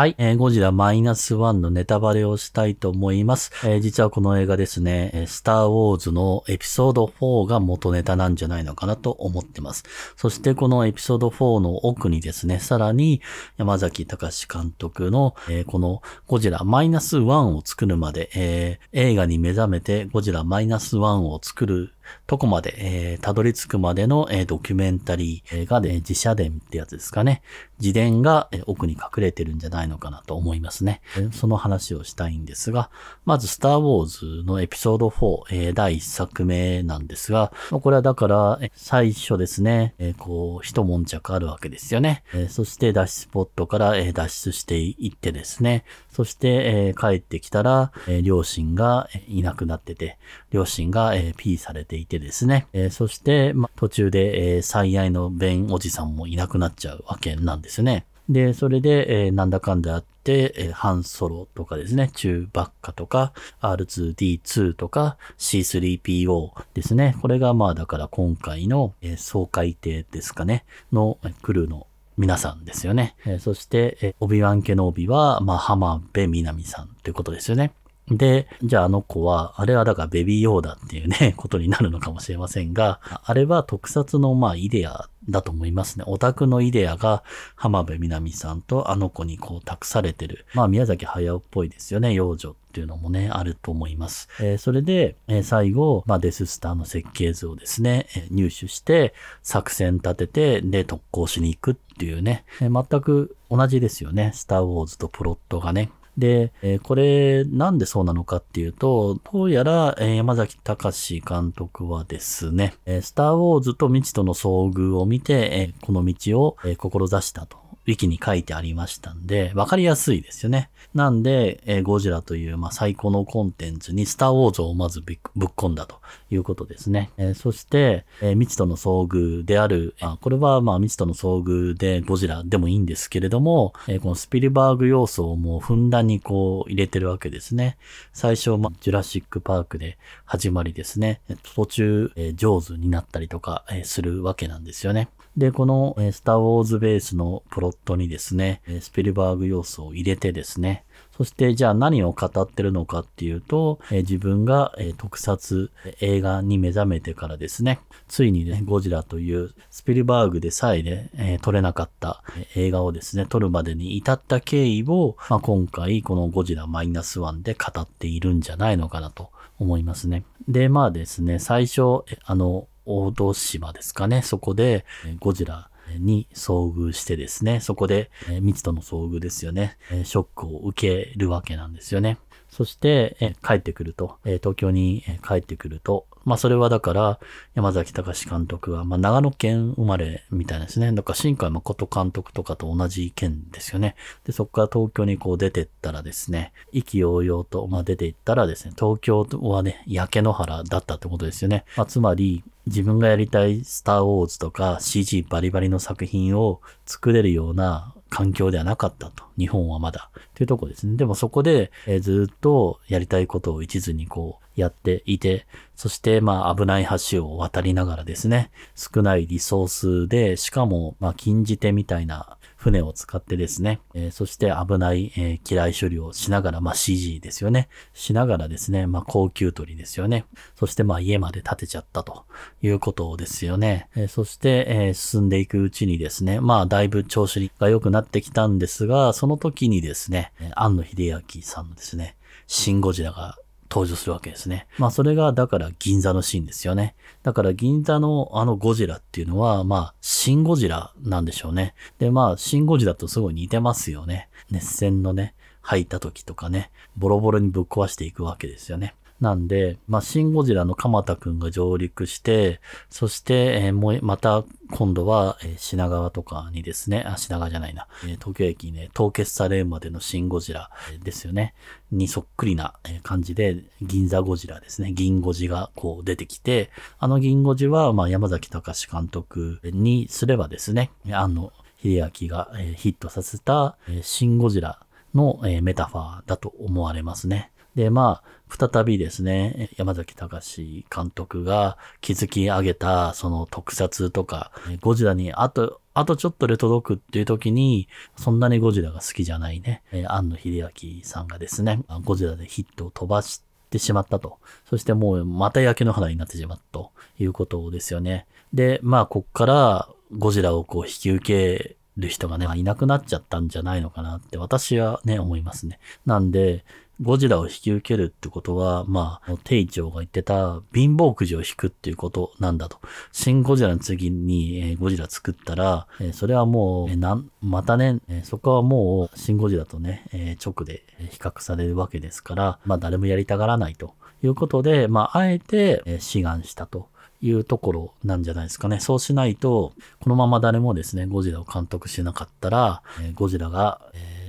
はい、えー、ゴジラマイナス1のネタバレをしたいと思います。えー、実はこの映画ですね、スターウォーズのエピソード4が元ネタなんじゃないのかなと思ってます。そしてこのエピソード4の奥にですね、さらに山崎隆監督の、えー、このゴジラマイナス1を作るまで、えー、映画に目覚めてゴジラマイナス1を作るとこまで、えー、たどり着くまでの、えー、ドキュメンタリーが、ね、自社伝ってやつですかね。自伝が、えー、奥に隠れてるんじゃないのかなと思いますね。その話をしたいんですが、まず、スター・ウォーズのエピソード4、えー、第1作目なんですが、これはだから、最初ですね、えー、こう、一悶着あるわけですよね。えー、そして、脱出ポットから、えー、脱出していってですね、そして、えー、帰ってきたら、えー、両親がいなくなってて、両親が、えー、P されていてですね、えー、そして、ま、途中で、えー、最愛の弁おじさんもいなくなっちゃうわけなんですね。で、それで、えー、なんだかんだあって、えー、ハンソロとかですね、中バッカとか、R2D2 とか、C3PO ですね。これがまあだから今回の、えー、総会艇ですかね、のクルーの皆さんですよね。えー、そして、えー、オビワン・ケノーは、まあ、浜辺美波さんということですよね。で、じゃああの子は、あれはだからベビーヨーダっていうね、ことになるのかもしれませんが、あれは特撮のまあイデアだと思いますね。オタクのイデアが浜辺美波さんとあの子にこう託されてる。まあ宮崎駿っぽいですよね、幼女っていうのもね、あると思います。えー、それで、えー、最後、まあデススターの設計図をですね、えー、入手して、作戦立てて、で特攻しに行くっていうね、え全く同じですよね。スターウォーズとプロットがね、で、えこれなんでそうなのかっていうと、どうやら、え山崎隆監督はですね、えスターウォーズと未知との遭遇を見て、えこの道を、え志したと。ウィキに書いてありましたんで、わかりやすいですよね。なんで、えー、ゴジラという、まあ、最高のコンテンツにスターウォーズをまずぶっ込んだということですね。えー、そして、えー、未知との遭遇である、あこれはまあ未知との遭遇でゴジラでもいいんですけれども、えー、このスピルバーグ要素をもうふんだんにこう入れてるわけですね。最初、まあ、ジュラシックパークで始まりですね。途中、えー、ジになったりとか、えー、するわけなんですよね。で、このスター・ウォーズベースのプロットにですね、スピルバーグ要素を入れてですね、そしてじゃあ何を語ってるのかっていうと、自分が特撮映画に目覚めてからですね、ついにね、ゴジラというスピルバーグでさえね、撮れなかった映画をですね、撮るまでに至った経緯を、まあ、今回このゴジラマイナスワンで語っているんじゃないのかなと思いますね。で、まあですね、最初、あの、大戸島ですかね。そこで、ゴジラに遭遇してですね、そこで、未知との遭遇ですよね、ショックを受けるわけなんですよね。そして、え帰ってくると、え東京に帰ってくると、まあそれはだから、山崎隆監督は、まあ長野県生まれみたいですね。だから新海誠監督とかと同じ県ですよね。で、そこから東京にこう出てったらですね、意気揚々と、まあ出ていったらですね、東京はね、焼け野原だったってことですよね。まあつまり、自分がやりたいスターウォーズとか CG バリバリの作品を作れるような環境ではなかったと。日本はまだっていうとこですね。でもそこで、えー、ずっとやりたいことを一途にこうやっていて、そしてまあ危ない橋を渡りながらですね、少ないリソースで、しかもまあ禁じ手みたいな船を使ってですね、えー、そして危ない、えー、機雷処理をしながら、まあ CG ですよね、しながらですね、まあ高級鳥ですよね、そしてまあ家まで建てちゃったということですよね。えー、そして、え進んでいくうちにですね、まあだいぶ調子が良くなってきたんですが、そのの時にですね、庵野秀明さんのですね、シン・ゴジラが登場するわけですね。まあそれがだから銀座のシーンですよね。だから銀座のあのゴジラっていうのはまあシンゴジラなんでしょうね。でまあシンゴジラとすごい似てますよね。熱戦のね、吐いた時とかね、ボロボロにぶっ壊していくわけですよね。なんで、まあ、シン・ゴジラの鎌田くんが上陸して、そして、えもう、また、今度は、え品川とかにですね、あ、品川じゃないな、え東京駅ね、凍結されるまでのシン・ゴジラですよね、にそっくりな感じで、銀座ゴジラですね、銀ゴジがこう出てきて、あの銀ゴジは、まあ、山崎隆監督にすればですね、あの、秀明がヒットさせた、シン・ゴジラのメタファーだと思われますね。で、まあ、再びですね、山崎隆監督が築き上げた、その特撮とか、ゴジラにあと、あとちょっとで届くっていう時に、そんなにゴジラが好きじゃないね、庵野秀明さんがですね、ゴジラでヒットを飛ばして、てしまったと。そしてもうまた焼け野原になってしまったということですよね。で、まあ、こっからゴジラをこう引き受ける人がね、いなくなっちゃったんじゃないのかなって私はね、思いますね。なんで、ゴジラを引き受けるってことは、まあ、丁長が言ってた貧乏くじを引くっていうことなんだと。新ゴジラの次に、えゴジラ作ったら、えそれはもう、えまたね、えそこはもう、新ゴジラとね、え直で比較されるわけですから、まあ誰もやりたがらないということで、まあ、あえて、え志願したと。いうところなんじゃないですかね。そうしないと、このまま誰もですね、ゴジラを監督しなかったら、えゴジラが、えー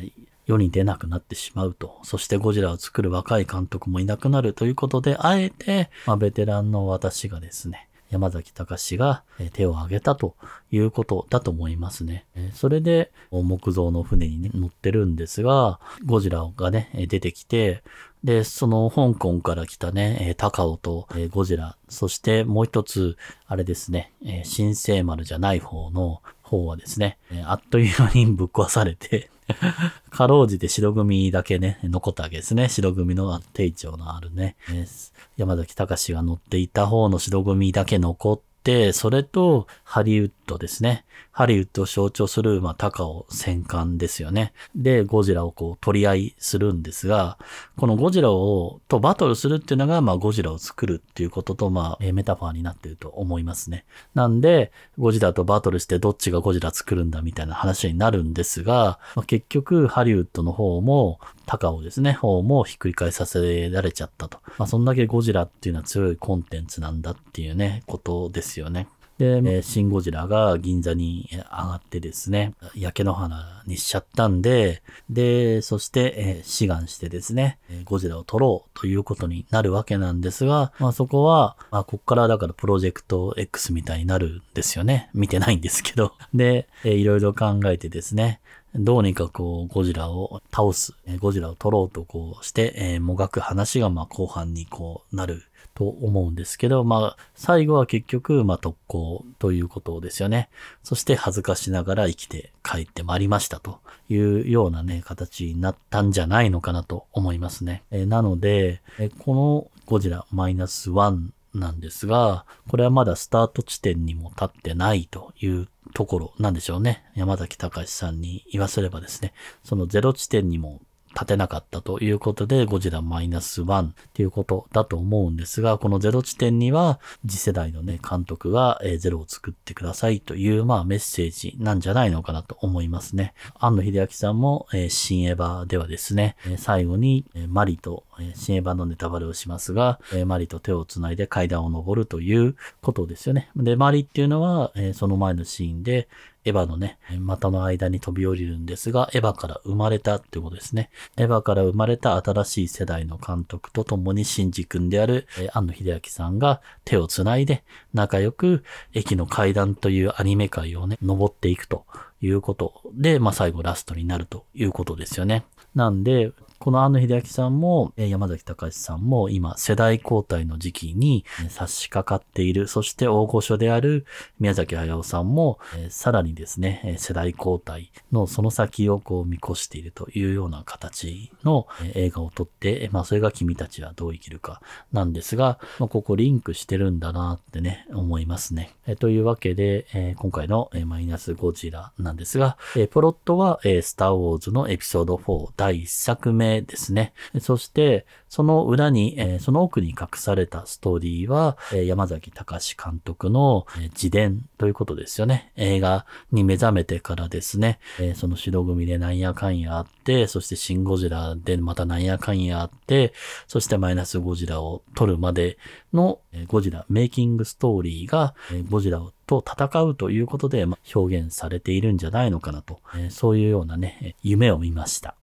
世に出なくなってしまうと。そしてゴジラを作る若い監督もいなくなるということで、あえて、まあ、ベテランの私がですね、山崎隆が手を挙げたということだと思いますね。それで木造の船に、乗ってるんですが、ゴジラがね、出てきて、で、その香港から来たね、高尾とゴジラ、そしてもう一つ、あれですね、新生丸じゃない方の方はですね、あっという間にぶっ壊されてかろうじて白組だけね、残ったわけですね。白組の定長のあるね、山崎隆が乗っていた方の白組だけ残って、それとハリウッドですね。ハリウッドを象徴する、まあ、タカオ戦艦ですよね。で、ゴジラをこう取り合いするんですが、このゴジラを、とバトルするっていうのが、まあ、ゴジラを作るっていうことと、まあ、メタファーになっていると思いますね。なんで、ゴジラとバトルしてどっちがゴジラ作るんだみたいな話になるんですが、まあ、結局、ハリウッドの方も、タカオですね、方もひっくり返させられちゃったと。まあ、そんだけゴジラっていうのは強いコンテンツなんだっていうね、ことですよね。で、シン・ゴジラが銀座に上がってですね、焼け野原にしちゃったんで、で、そして、え志願してですね、ゴジラを取ろうということになるわけなんですが、まあそこは、まあこっからだからプロジェクト X みたいになるんですよね。見てないんですけど。で、えー、いろいろ考えてですね、どうにかこう、ゴジラを倒す、ゴジラを取ろうとこうして、えー、もがく話がまあ後半にこうなると思うんですけど、まあ、最後は結局、まあ特攻ということですよね。そして恥ずかしながら生きて帰ってまいりましたというようなね、形になったんじゃないのかなと思いますね。えー、なので、えー、このゴジラマイナスンなんですが、これはまだスタート地点にも立ってないというところなんでしょうね。山崎隆さんに言わせればですね、そのゼロ地点にも立てなかったということで、ゴジラマイナス1っていうことだと思うんですが、このゼロ地点には次世代のね、監督が、えゼロを作ってくださいという、まあメッセージなんじゃないのかなと思いますね。安野秀明さんも、え新エヴァではですね、最後に、えマリと新エヴァのネタバレをしますが、えー、マリと手をつないで階段を上るということですよね。で、マリっていうのは、えー、その前のシーンで、エヴァのね、股の間に飛び降りるんですが、エヴァから生まれたってことですね。エヴァから生まれた新しい世代の監督と共に新次君である、えー、野秀明さんが手をつないで仲良く駅の階段というアニメ界をね、登っていくということで、まあ、最後ラストになるということですよね。なんで、この庵野秀明さんも山崎隆さんも今世代交代の時期に差し掛かっている。そして大御所である宮崎駿さんもさらにですね、世代交代のその先をこう見越しているというような形の映画を撮って、まあそれが君たちはどう生きるかなんですが、まあ、ここリンクしてるんだなってね、思いますね。えというわけで、え今回のマイナスゴジラなんですが、えプロットは、えスターウォーズのエピソード4第1作目目ですね。そして、その裏に、えその奥に隠されたストーリーは、え山崎隆監督の、え自伝ということですよね。映画に目覚めてからですね、えその白組でなんやかんやあって、そしてシンゴジラでまたなんやかんやあって、そしてマイナスゴジラを撮るまでの、えゴジラメイキングストーリーが、えゴジラをと戦うということで、ま、表現されているんじゃないのかなと、えそういうようなね、夢を見ました。